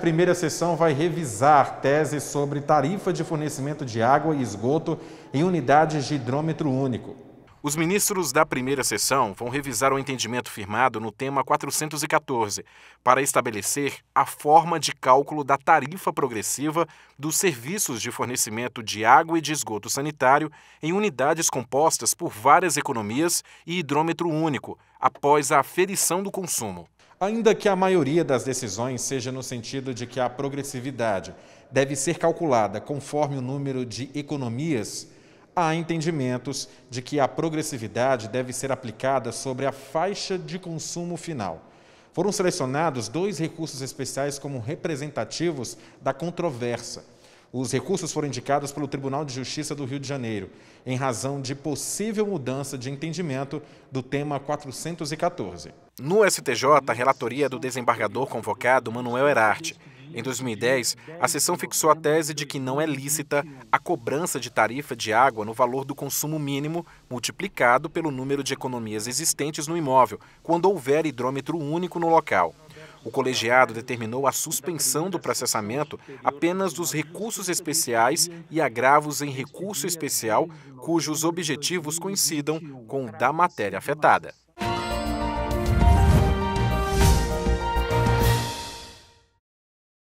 A primeira sessão vai revisar tese sobre tarifa de fornecimento de água e esgoto em unidades de hidrômetro único. Os ministros da primeira sessão vão revisar o entendimento firmado no tema 414 para estabelecer a forma de cálculo da tarifa progressiva dos serviços de fornecimento de água e de esgoto sanitário em unidades compostas por várias economias e hidrômetro único, após a aferição do consumo. Ainda que a maioria das decisões seja no sentido de que a progressividade deve ser calculada conforme o número de economias, há entendimentos de que a progressividade deve ser aplicada sobre a faixa de consumo final. Foram selecionados dois recursos especiais como representativos da controvérsia os recursos foram indicados pelo Tribunal de Justiça do Rio de Janeiro, em razão de possível mudança de entendimento do tema 414. No STJ, a relatoria do desembargador convocado Manuel Herarte. Em 2010, a sessão fixou a tese de que não é lícita a cobrança de tarifa de água no valor do consumo mínimo multiplicado pelo número de economias existentes no imóvel, quando houver hidrômetro único no local. O colegiado determinou a suspensão do processamento apenas dos recursos especiais e agravos em recurso especial cujos objetivos coincidam com o da matéria afetada.